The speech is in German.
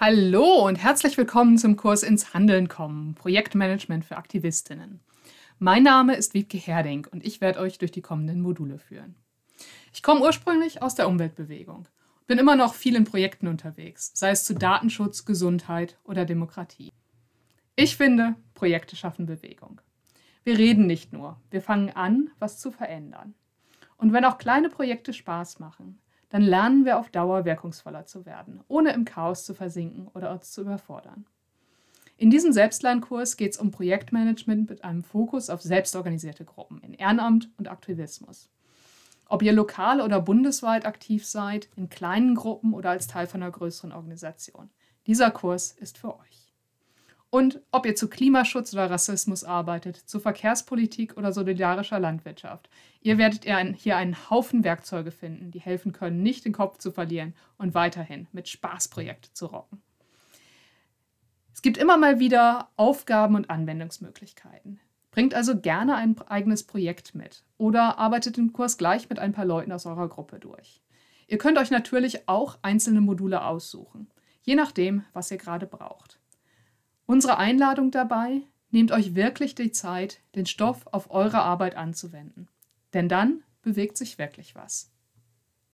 Hallo und herzlich willkommen zum Kurs ins Handeln kommen, Projektmanagement für Aktivistinnen. Mein Name ist Wiebke Herding und ich werde euch durch die kommenden Module führen. Ich komme ursprünglich aus der Umweltbewegung, bin immer noch viel in Projekten unterwegs, sei es zu Datenschutz, Gesundheit oder Demokratie. Ich finde, Projekte schaffen Bewegung. Wir reden nicht nur, wir fangen an, was zu verändern. Und wenn auch kleine Projekte Spaß machen, dann lernen wir auf Dauer wirkungsvoller zu werden, ohne im Chaos zu versinken oder uns zu überfordern. In diesem Selbstlernkurs geht es um Projektmanagement mit einem Fokus auf selbstorganisierte Gruppen in Ehrenamt und Aktivismus. Ob ihr lokal oder bundesweit aktiv seid, in kleinen Gruppen oder als Teil von einer größeren Organisation. Dieser Kurs ist für euch. Und ob ihr zu Klimaschutz oder Rassismus arbeitet, zu Verkehrspolitik oder solidarischer Landwirtschaft. Ihr werdet hier einen Haufen Werkzeuge finden, die helfen können, nicht den Kopf zu verlieren und weiterhin mit Spaßprojekten zu rocken. Es gibt immer mal wieder Aufgaben und Anwendungsmöglichkeiten. Bringt also gerne ein eigenes Projekt mit oder arbeitet den Kurs gleich mit ein paar Leuten aus eurer Gruppe durch. Ihr könnt euch natürlich auch einzelne Module aussuchen, je nachdem, was ihr gerade braucht. Unsere Einladung dabei, nehmt euch wirklich die Zeit, den Stoff auf eure Arbeit anzuwenden. Denn dann bewegt sich wirklich was.